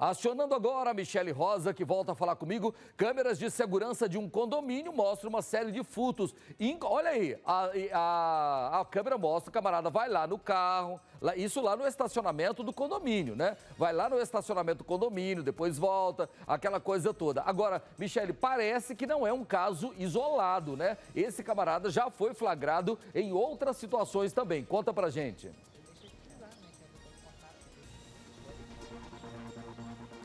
Acionando agora a Michele Rosa, que volta a falar comigo, câmeras de segurança de um condomínio mostram uma série de furtos. Olha aí, a, a, a câmera mostra, o camarada vai lá no carro, isso lá no estacionamento do condomínio, né? Vai lá no estacionamento do condomínio, depois volta, aquela coisa toda. Agora, Michele, parece que não é um caso isolado, né? Esse camarada já foi flagrado em outras situações também. Conta pra gente.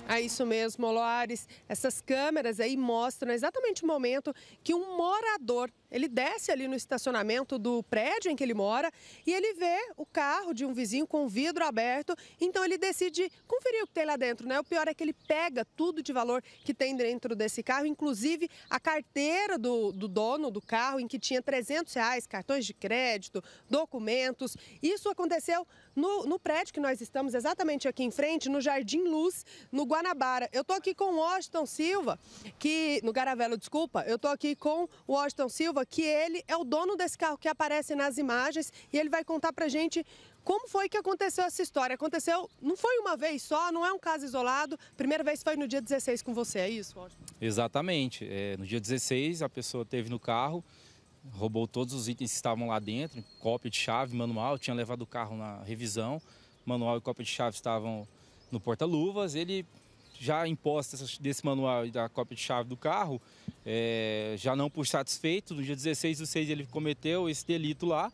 É isso mesmo, Loares. Essas câmeras aí mostram exatamente o momento que um morador ele desce ali no estacionamento do prédio em que ele mora e ele vê o carro de um vizinho com o vidro aberto. Então ele decide conferir o que tem lá dentro, né? O pior é que ele pega tudo de valor que tem dentro desse carro, inclusive a carteira do, do dono do carro, em que tinha 300 reais, cartões de crédito, documentos. Isso aconteceu no, no prédio que nós estamos exatamente aqui em frente, no Jardim Luz, no Guanabara. Eu estou aqui com o Washington Silva, que no Garavelo, desculpa, eu estou aqui com o Washington Silva, que ele é o dono desse carro que aparece nas imagens e ele vai contar pra gente como foi que aconteceu essa história. Aconteceu, não foi uma vez só, não é um caso isolado. Primeira vez foi no dia 16 com você, é isso, Exatamente. É, no dia 16, a pessoa teve no carro, roubou todos os itens que estavam lá dentro, cópia de chave, manual, tinha levado o carro na revisão, manual e cópia de chave estavam no porta-luvas. Ele já imposta desse manual e da cópia de chave do carro, é, já não por satisfeito, no dia 16 do 6 ele cometeu esse delito lá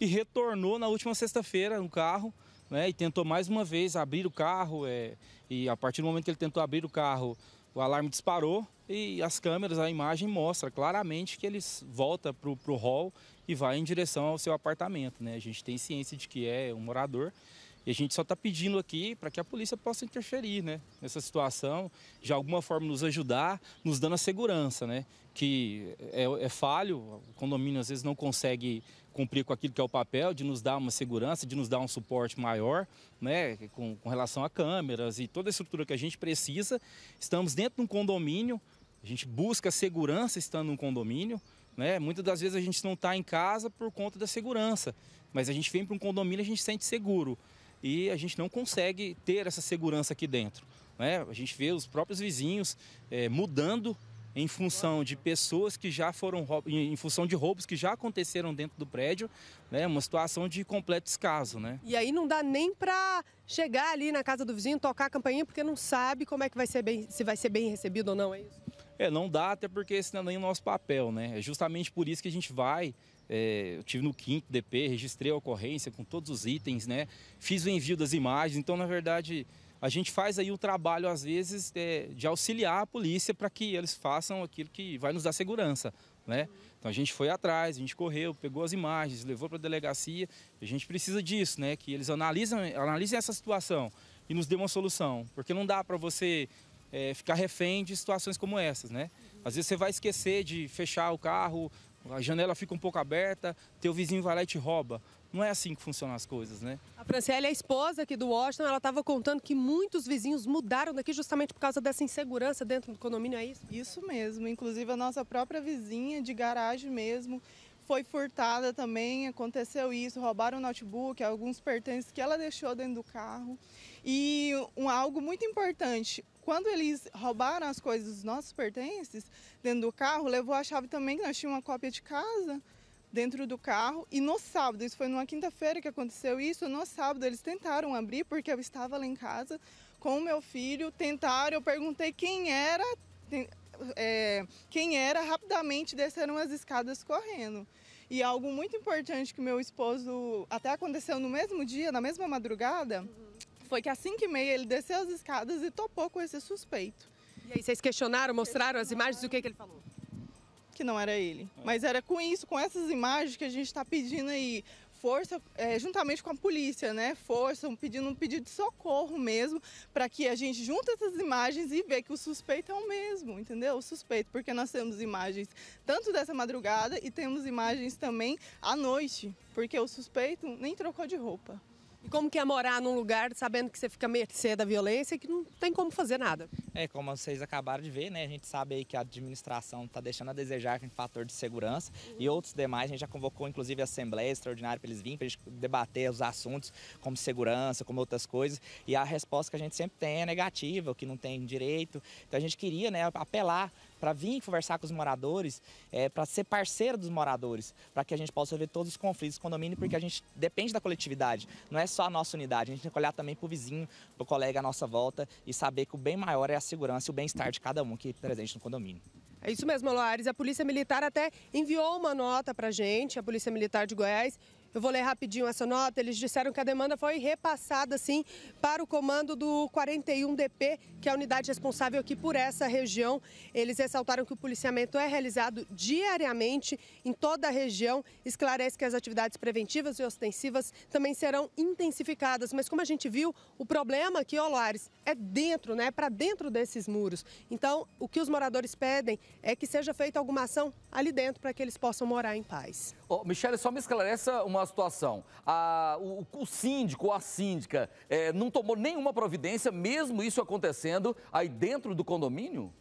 e retornou na última sexta-feira no carro, né, e tentou mais uma vez abrir o carro, é, e a partir do momento que ele tentou abrir o carro, o alarme disparou e as câmeras, a imagem mostra claramente que ele volta para o hall e vai em direção ao seu apartamento. Né? A gente tem ciência de que é um morador, e a gente só está pedindo aqui para que a polícia possa interferir né, nessa situação, de alguma forma nos ajudar, nos dando a segurança, né? Que é, é falho, o condomínio às vezes não consegue cumprir com aquilo que é o papel, de nos dar uma segurança, de nos dar um suporte maior, né, com, com relação a câmeras e toda a estrutura que a gente precisa. Estamos dentro de um condomínio, a gente busca segurança estando num condomínio, né? Muitas das vezes a gente não está em casa por conta da segurança, mas a gente vem para um condomínio e a gente sente seguro e a gente não consegue ter essa segurança aqui dentro. Né? A gente vê os próprios vizinhos é, mudando em função de pessoas que já foram em função de roubos que já aconteceram dentro do prédio, né? Uma situação de completo descaso, né? E aí não dá nem para chegar ali na casa do vizinho, tocar a campainha porque não sabe como é que vai ser bem, se vai ser bem recebido ou não, é isso? É, não dá até porque esse não é nem o nosso papel, né? É justamente por isso que a gente vai é, eu tive no quinto DP, registrei a ocorrência com todos os itens, né? Fiz o envio das imagens. Então, na verdade, a gente faz aí o trabalho, às vezes, é, de auxiliar a polícia para que eles façam aquilo que vai nos dar segurança, né? Então, a gente foi atrás, a gente correu, pegou as imagens, levou para a delegacia. A gente precisa disso, né? Que eles analisam, analisem essa situação e nos dê uma solução. Porque não dá para você é, ficar refém de situações como essas, né? Às vezes você vai esquecer de fechar o carro, a janela fica um pouco aberta, teu vizinho vai lá e te rouba. Não é assim que funcionam as coisas, né? A Franciele, é a esposa aqui do Washington, ela estava contando que muitos vizinhos mudaram daqui justamente por causa dessa insegurança dentro do condomínio, é isso? Isso mesmo. Inclusive a nossa própria vizinha de garagem mesmo foi furtada também, aconteceu isso, roubaram o notebook, alguns pertences que ela deixou dentro do carro. E um, algo muito importante, quando eles roubaram as coisas, dos nossos pertences, dentro do carro, levou a chave também, que nós tínhamos uma cópia de casa dentro do carro. E no sábado, isso foi numa quinta-feira que aconteceu isso, no sábado eles tentaram abrir, porque eu estava lá em casa com o meu filho, tentaram, eu perguntei quem era, é, quem era, rapidamente desceram as escadas correndo. E algo muito importante que meu esposo, até aconteceu no mesmo dia, na mesma madrugada, uhum foi que às 5 e meia ele desceu as escadas e topou com esse suspeito. E aí vocês questionaram, mostraram as imagens o que, que ele falou? Que não era ele. É. Mas era com isso, com essas imagens que a gente está pedindo aí força, é, juntamente com a polícia, né? Força, um pedido, um pedido de socorro mesmo, para que a gente junte essas imagens e vê que o suspeito é o mesmo, entendeu? O suspeito, porque nós temos imagens tanto dessa madrugada e temos imagens também à noite, porque o suspeito nem trocou de roupa. E como que é morar num lugar sabendo que você fica à mercê da violência e que não tem como fazer nada? É, como vocês acabaram de ver, né? A gente sabe aí que a administração está deixando a desejar em fator de segurança uhum. e outros demais. A gente já convocou, inclusive, a Assembleia Extraordinária para eles virem, para a gente debater os assuntos como segurança, como outras coisas. E a resposta que a gente sempre tem é negativa, que não tem direito. Então a gente queria né, apelar para vir conversar com os moradores, é, para ser parceiro dos moradores, para que a gente possa resolver todos os conflitos do condomínio, porque a gente depende da coletividade, não é só a nossa unidade, a gente tem que olhar também para o vizinho, para o colega à nossa volta e saber que o bem maior é a segurança e o bem-estar de cada um que é presente no condomínio. É isso mesmo, Loares. A Polícia Militar até enviou uma nota para gente, a Polícia Militar de Goiás, eu vou ler rapidinho essa nota. Eles disseram que a demanda foi repassada, sim, para o comando do 41DP, que é a unidade responsável aqui por essa região. Eles ressaltaram que o policiamento é realizado diariamente em toda a região. Esclarece que as atividades preventivas e ostensivas também serão intensificadas. Mas como a gente viu, o problema aqui, Olares, é dentro, né? É para dentro desses muros. Então, o que os moradores pedem é que seja feita alguma ação ali dentro para que eles possam morar em paz. Oh, Michele, só me esclareça uma a situação? A, o, o, síndico ou a síndica é, não tomou nenhuma providência, mesmo isso acontecendo aí dentro do condomínio?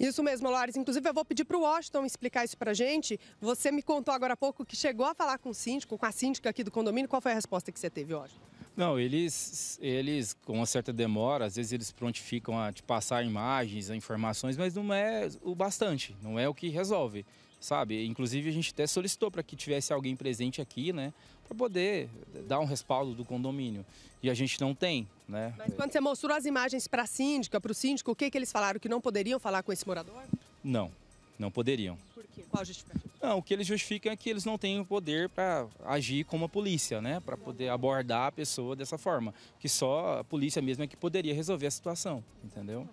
Isso mesmo, Lares. Inclusive, eu vou pedir para o Washington explicar isso para a gente. Você me contou agora há pouco que chegou a falar com o síndico, com a síndica aqui do condomínio. Qual foi a resposta que você teve, Washington? Não, eles, eles com uma certa demora, às vezes eles prontificam a te passar imagens, informações, mas não é o bastante, não é o que resolve, sabe? Inclusive a gente até solicitou para que tivesse alguém presente aqui, né, para poder dar um respaldo do condomínio e a gente não tem, né? Mas quando você mostrou as imagens para a síndica, para o síndico, o que que eles falaram que não poderiam falar com esse morador? Não, não poderiam. Por quê? Qual a justificativa? Não, o que eles justificam é que eles não têm o poder para agir como a polícia, né? Para poder abordar a pessoa dessa forma. Que só a polícia mesmo é que poderia resolver a situação, entendeu?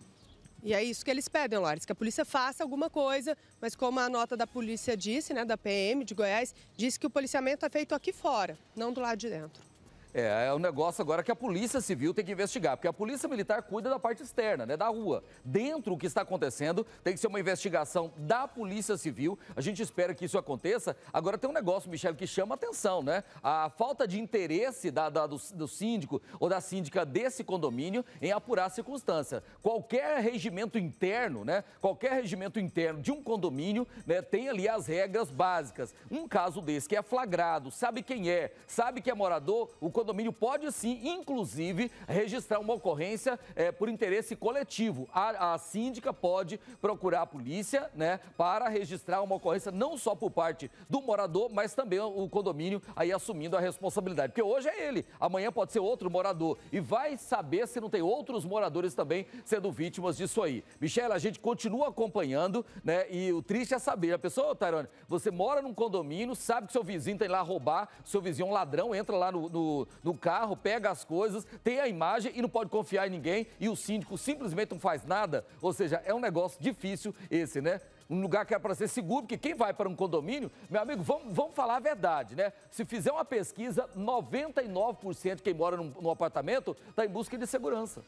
E é isso que eles pedem, Lores, que a polícia faça alguma coisa, mas como a nota da polícia disse, né, da PM de Goiás, disse que o policiamento é feito aqui fora, não do lado de dentro. É, é um negócio agora que a Polícia Civil tem que investigar, porque a Polícia Militar cuida da parte externa, né, da rua. Dentro, o que está acontecendo tem que ser uma investigação da Polícia Civil. A gente espera que isso aconteça. Agora, tem um negócio, Michel, que chama atenção, né? A falta de interesse da, da, do, do síndico ou da síndica desse condomínio em apurar a circunstância. Qualquer regimento interno, né, qualquer regimento interno de um condomínio né, tem ali as regras básicas. Um caso desse que é flagrado, sabe quem é, sabe que é morador, o condomínio pode sim, inclusive, registrar uma ocorrência é, por interesse coletivo. A, a, síndica pode procurar a polícia né, para registrar uma ocorrência não só por parte do morador, mas também o condomínio aí assumindo a responsabilidade. Porque hoje é ele, amanhã pode ser outro morador. E vai saber se não tem outros moradores também sendo vítimas disso aí. Michelle, a gente continua acompanhando, né? E o triste é saber. A pessoa, Tairone, você mora num condomínio, sabe que seu vizinho tem lá roubar, seu vizinho é um ladrão, entra lá no, no, no carro, pega as coisas, tem a imagem e não pode confiar em ninguém e o síndico simplesmente não faz nada? Ou seja, é um negócio difícil esse, né? um lugar que é para ser seguro, porque quem vai para um condomínio, meu amigo, vamos, vamos falar a verdade, né? Se fizer uma pesquisa, 99% de quem mora num, num apartamento está em busca de segurança.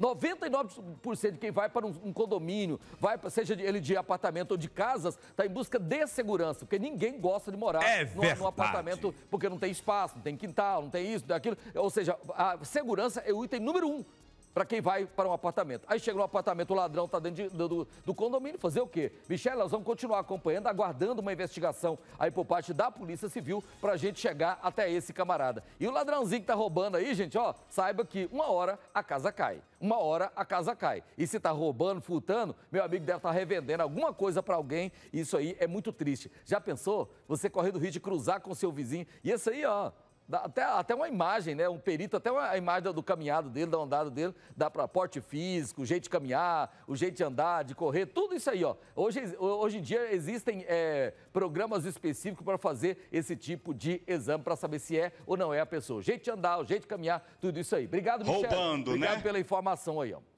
99% de quem vai para um, condomínio, vai seja ele de apartamento ou de casas, está em busca de segurança, porque ninguém gosta de morar é no, num apartamento porque não tem espaço, não tem quintal, não tem isso, não tem aquilo. Ou seja, a segurança é o item número um para quem vai para um apartamento. Aí chega no apartamento, o ladrão está dentro de, do, do, condomínio, fazer o quê? Michelle nós vamos continuar acompanhando, aguardando uma investigação aí por parte da Polícia Civil para a gente chegar até esse camarada. E o ladrãozinho que está roubando aí, gente, ó, saiba que uma hora a casa cai. Uma hora a casa cai. E se está roubando, furtando, meu amigo deve estar tá revendendo alguma coisa para alguém. Isso aí é muito triste. Já pensou? Você correndo o risco de cruzar com seu vizinho. E esse aí, ó, Dá até, até uma imagem, né? Um perito, até uma imagem do caminhado dele, da andada dele, dá para porte físico, o jeito de caminhar, o jeito de andar, de correr, tudo isso aí, ó. Hoje, hoje em dia existem é, programas específicos para fazer esse tipo de exame, para saber se é ou não é a pessoa. O jeito de andar, o jeito de caminhar, tudo isso aí. Obrigado, Michel. Roubando, né? Obrigado né? pela informação aí, ó.